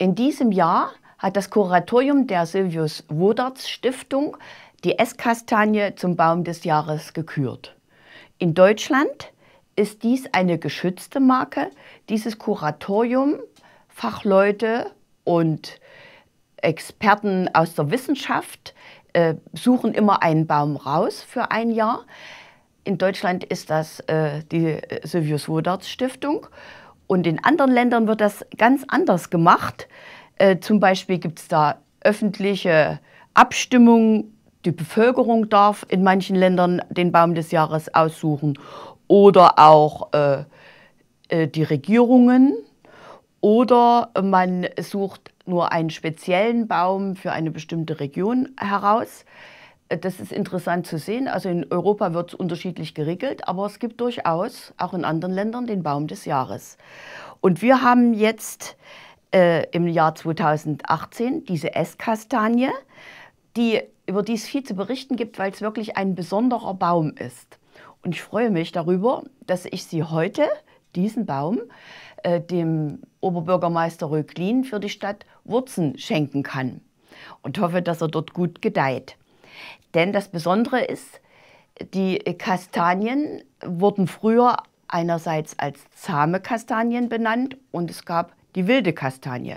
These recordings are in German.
In diesem Jahr hat das Kuratorium der Silvius Wodarts Stiftung die Esskastanie zum Baum des Jahres gekürt. In Deutschland ist dies eine geschützte Marke. Dieses Kuratorium, Fachleute und Experten aus der Wissenschaft äh, suchen immer einen Baum raus für ein Jahr. In Deutschland ist das äh, die Silvius Wodarts Stiftung und in anderen Ländern wird das ganz anders gemacht. Äh, zum Beispiel gibt es da öffentliche Abstimmungen. Die Bevölkerung darf in manchen Ländern den Baum des Jahres aussuchen oder auch äh, äh, die Regierungen. Oder man sucht nur einen speziellen Baum für eine bestimmte Region heraus. Das ist interessant zu sehen. Also in Europa wird es unterschiedlich geregelt, aber es gibt durchaus auch in anderen Ländern den Baum des Jahres. Und wir haben jetzt äh, im Jahr 2018 diese Esskastanie, die, über die es viel zu berichten gibt, weil es wirklich ein besonderer Baum ist. Und ich freue mich darüber, dass ich sie heute, diesen Baum, äh, dem Oberbürgermeister Röglin für die Stadt Wurzen schenken kann und hoffe, dass er dort gut gedeiht. Denn das Besondere ist, die Kastanien wurden früher einerseits als zahme Kastanien benannt und es gab die wilde Kastanie.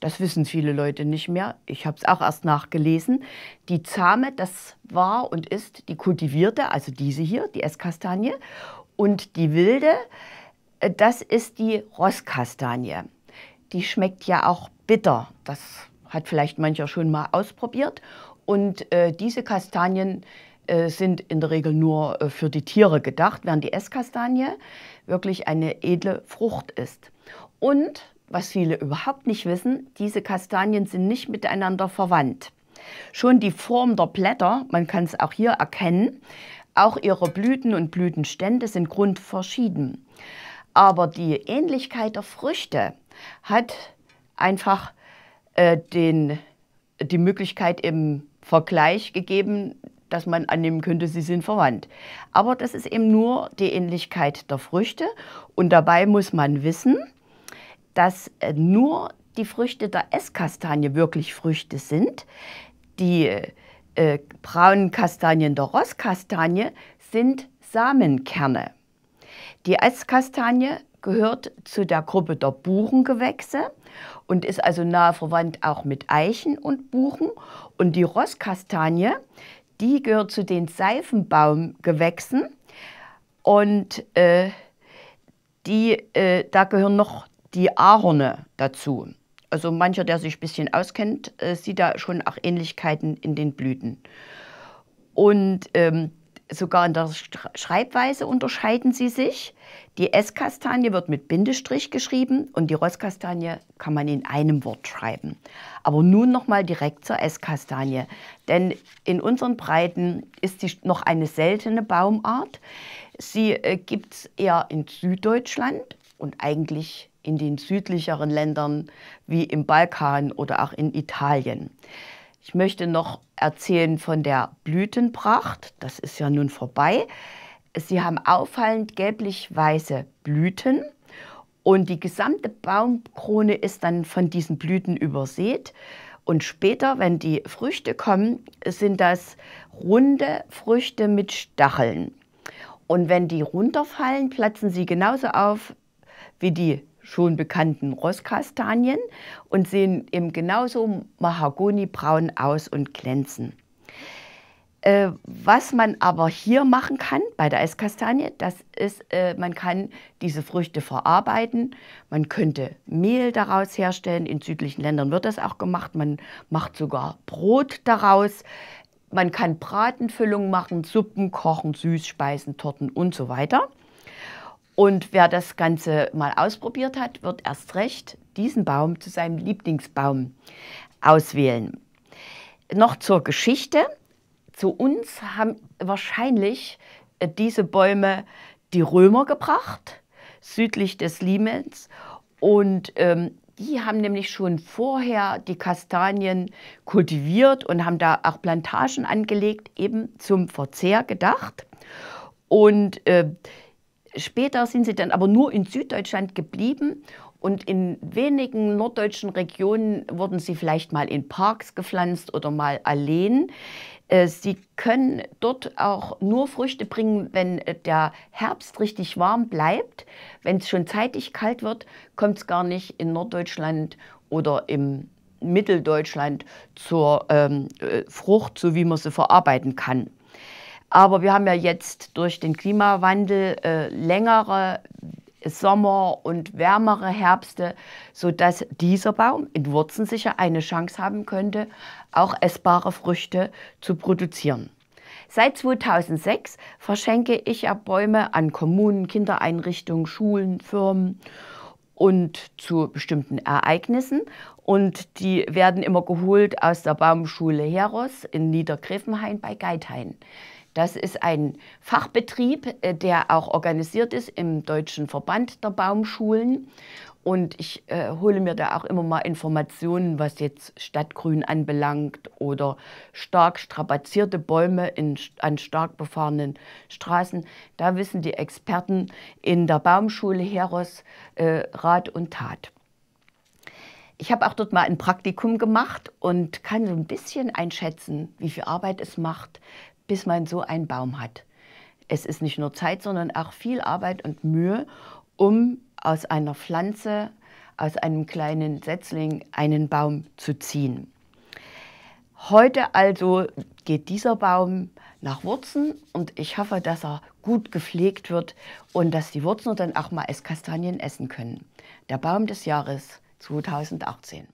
Das wissen viele Leute nicht mehr. Ich habe es auch erst nachgelesen. Die zahme, das war und ist die kultivierte, also diese hier, die Esskastanie. Und die wilde, äh, das ist die Rosskastanie. Die schmeckt ja auch bitter. Das hat vielleicht mancher schon mal ausprobiert. Und äh, diese Kastanien äh, sind in der Regel nur äh, für die Tiere gedacht, während die Esskastanie wirklich eine edle Frucht ist. Und was viele überhaupt nicht wissen, diese Kastanien sind nicht miteinander verwandt. Schon die Form der Blätter, man kann es auch hier erkennen, auch ihre Blüten und Blütenstände sind grundverschieden. Aber die Ähnlichkeit der Früchte hat einfach äh, den, die Möglichkeit, im Vergleich gegeben, dass man annehmen könnte, sie sind verwandt. Aber das ist eben nur die Ähnlichkeit der Früchte. Und dabei muss man wissen, dass äh, nur die Früchte der Esskastanie wirklich Früchte sind. Die äh, braunen Kastanien der Rosskastanie sind Samenkerne. Die Esskastanie gehört zu der Gruppe der Buchengewächse und ist also nahe verwandt auch mit Eichen und Buchen. Und die Rosskastanie, die gehört zu den Seifenbaumgewächsen und äh, die, äh, da gehören noch die Ahorne dazu. Also mancher, der sich ein bisschen auskennt, äh, sieht da schon auch Ähnlichkeiten in den Blüten. Und ähm, Sogar in der Schreibweise unterscheiden sie sich. Die S-Kastanie wird mit Bindestrich geschrieben und die Rosskastanie kann man in einem Wort schreiben. Aber nun nochmal direkt zur S-Kastanie, denn in unseren Breiten ist sie noch eine seltene Baumart. Sie äh, gibt es eher in Süddeutschland und eigentlich in den südlicheren Ländern wie im Balkan oder auch in Italien. Ich möchte noch erzählen von der Blütenpracht. Das ist ja nun vorbei. Sie haben auffallend gelblich-weiße Blüten und die gesamte Baumkrone ist dann von diesen Blüten übersät. Und später, wenn die Früchte kommen, sind das runde Früchte mit Stacheln. Und wenn die runterfallen, platzen sie genauso auf wie die schon bekannten Rosskastanien und sehen eben genauso mahagonibraun aus und glänzen. Äh, was man aber hier machen kann bei der Eiskastanie, das ist, äh, man kann diese Früchte verarbeiten. Man könnte Mehl daraus herstellen. In südlichen Ländern wird das auch gemacht. Man macht sogar Brot daraus. Man kann Bratenfüllung machen, Suppen kochen, Süßspeisen, Torten und so weiter. Und wer das Ganze mal ausprobiert hat, wird erst recht diesen Baum zu seinem Lieblingsbaum auswählen. Noch zur Geschichte. Zu uns haben wahrscheinlich äh, diese Bäume die Römer gebracht, südlich des Limens. Und ähm, die haben nämlich schon vorher die Kastanien kultiviert und haben da auch Plantagen angelegt, eben zum Verzehr gedacht. Und äh, Später sind sie dann aber nur in Süddeutschland geblieben und in wenigen norddeutschen Regionen wurden sie vielleicht mal in Parks gepflanzt oder mal Alleen. Äh, sie können dort auch nur Früchte bringen, wenn äh, der Herbst richtig warm bleibt. Wenn es schon zeitig kalt wird, kommt es gar nicht in Norddeutschland oder im Mitteldeutschland zur ähm, äh, Frucht, so wie man sie verarbeiten kann. Aber wir haben ja jetzt durch den Klimawandel äh, längere äh, Sommer und wärmere Herbste, sodass dieser Baum in Wurzeln sicher eine Chance haben könnte, auch essbare Früchte zu produzieren. Seit 2006 verschenke ich ja Bäume an Kommunen, Kindereinrichtungen, Schulen, Firmen und zu bestimmten Ereignissen. Und die werden immer geholt aus der Baumschule Heros in Niedergräfenhain bei Geithain. Das ist ein Fachbetrieb, äh, der auch organisiert ist im Deutschen Verband der Baumschulen. Und ich äh, hole mir da auch immer mal Informationen, was jetzt Stadtgrün anbelangt oder stark strapazierte Bäume in, an stark befahrenen Straßen. Da wissen die Experten in der Baumschule Heros äh, Rat und Tat. Ich habe auch dort mal ein Praktikum gemacht und kann so ein bisschen einschätzen, wie viel Arbeit es macht, bis man so einen Baum hat. Es ist nicht nur Zeit, sondern auch viel Arbeit und Mühe, um aus einer Pflanze, aus einem kleinen Setzling einen Baum zu ziehen. Heute also geht dieser Baum nach Wurzen und ich hoffe, dass er gut gepflegt wird und dass die Wurzeln dann auch mal als Kastanien essen können. Der Baum des Jahres 2018.